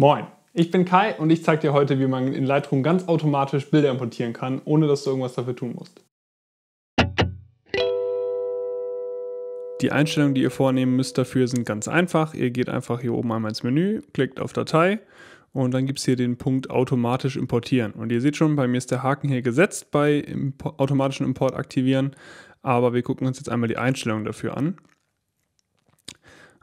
Moin, ich bin Kai und ich zeige dir heute, wie man in Lightroom ganz automatisch Bilder importieren kann, ohne dass du irgendwas dafür tun musst. Die Einstellungen, die ihr vornehmen müsst dafür, sind ganz einfach. Ihr geht einfach hier oben einmal ins Menü, klickt auf Datei und dann gibt es hier den Punkt automatisch importieren. Und ihr seht schon, bei mir ist der Haken hier gesetzt bei Import, automatischen Import aktivieren, aber wir gucken uns jetzt einmal die Einstellungen dafür an.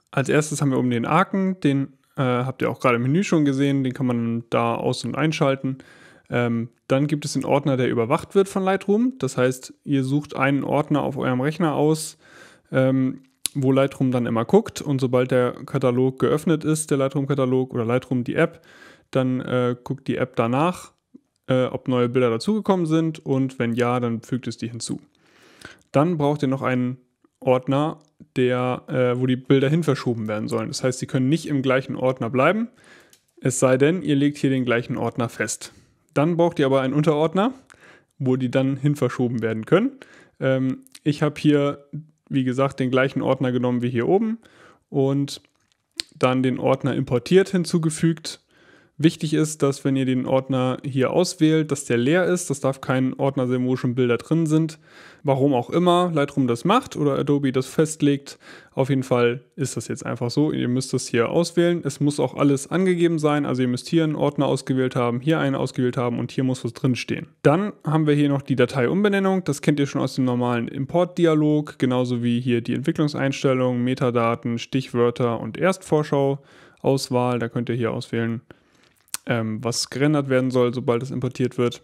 Als erstes haben wir oben den Haken, den äh, habt ihr auch gerade im Menü schon gesehen, den kann man da aus- und einschalten. Ähm, dann gibt es den Ordner, der überwacht wird von Lightroom. Das heißt, ihr sucht einen Ordner auf eurem Rechner aus, ähm, wo Lightroom dann immer guckt. Und sobald der Katalog geöffnet ist, der Lightroom-Katalog oder Lightroom die App, dann äh, guckt die App danach, äh, ob neue Bilder dazugekommen sind. Und wenn ja, dann fügt es die hinzu. Dann braucht ihr noch einen Ordner, der, äh, wo die Bilder hin verschoben werden sollen. Das heißt, sie können nicht im gleichen Ordner bleiben, es sei denn, ihr legt hier den gleichen Ordner fest. Dann braucht ihr aber einen Unterordner, wo die dann hin verschoben werden können. Ähm, ich habe hier, wie gesagt, den gleichen Ordner genommen wie hier oben und dann den Ordner importiert hinzugefügt Wichtig ist, dass wenn ihr den Ordner hier auswählt, dass der leer ist. Das darf kein Ordner sein, wo schon Bilder drin sind. Warum auch immer Lightroom das macht oder Adobe das festlegt. Auf jeden Fall ist das jetzt einfach so. Ihr müsst das hier auswählen. Es muss auch alles angegeben sein. Also ihr müsst hier einen Ordner ausgewählt haben, hier einen ausgewählt haben und hier muss was drinstehen. Dann haben wir hier noch die Dateiumbenennung. Das kennt ihr schon aus dem normalen Import-Dialog. Genauso wie hier die Entwicklungseinstellungen, Metadaten, Stichwörter und Erstvorschau. Auswahl, da könnt ihr hier auswählen, ähm, was gerendert werden soll, sobald es importiert wird.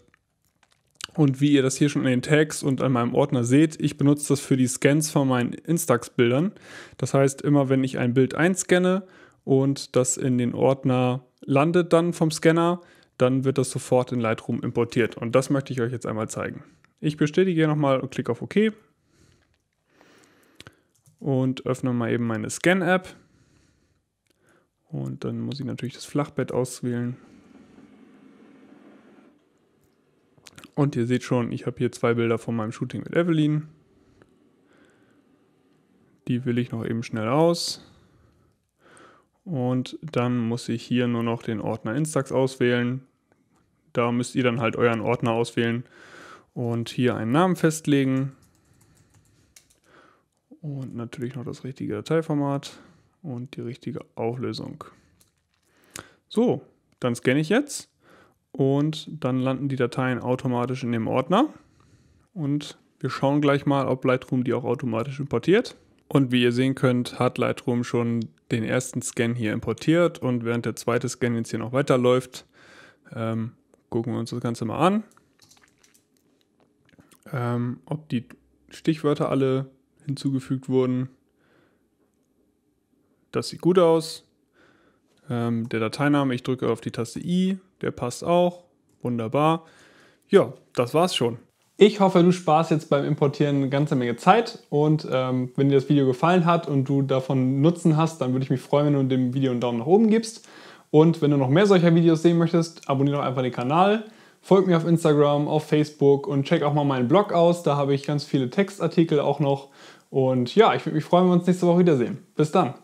Und wie ihr das hier schon in den Tags und an meinem Ordner seht, ich benutze das für die Scans von meinen Instax-Bildern. Das heißt, immer wenn ich ein Bild einscanne und das in den Ordner landet dann vom Scanner, dann wird das sofort in Lightroom importiert. Und das möchte ich euch jetzt einmal zeigen. Ich bestätige hier nochmal und klicke auf OK. Und öffne mal eben meine Scan-App. Und dann muss ich natürlich das Flachbett auswählen. Und ihr seht schon, ich habe hier zwei Bilder von meinem Shooting mit Evelyn. Die will ich noch eben schnell aus. Und dann muss ich hier nur noch den Ordner Instax auswählen. Da müsst ihr dann halt euren Ordner auswählen und hier einen Namen festlegen. Und natürlich noch das richtige Dateiformat und die richtige Auflösung. So, dann scanne ich jetzt und dann landen die Dateien automatisch in dem Ordner. Und wir schauen gleich mal, ob Lightroom die auch automatisch importiert. Und wie ihr sehen könnt, hat Lightroom schon den ersten Scan hier importiert und während der zweite Scan jetzt hier noch weiterläuft, ähm, gucken wir uns das Ganze mal an, ähm, ob die Stichwörter alle hinzugefügt wurden. Das sieht gut aus ähm, der Dateiname. Ich drücke auf die Taste I, der passt auch. Wunderbar. Ja, das war's schon. Ich hoffe, du sparst jetzt beim Importieren eine ganze Menge Zeit und ähm, wenn dir das Video gefallen hat und du davon Nutzen hast, dann würde ich mich freuen, wenn du dem Video einen Daumen nach oben gibst. Und wenn du noch mehr solcher Videos sehen möchtest, abonniere doch einfach den Kanal, folge mir auf Instagram, auf Facebook und check auch mal meinen Blog aus. Da habe ich ganz viele Textartikel auch noch. Und ja, ich würde mich freuen, wenn wir uns nächste Woche wiedersehen. Bis dann!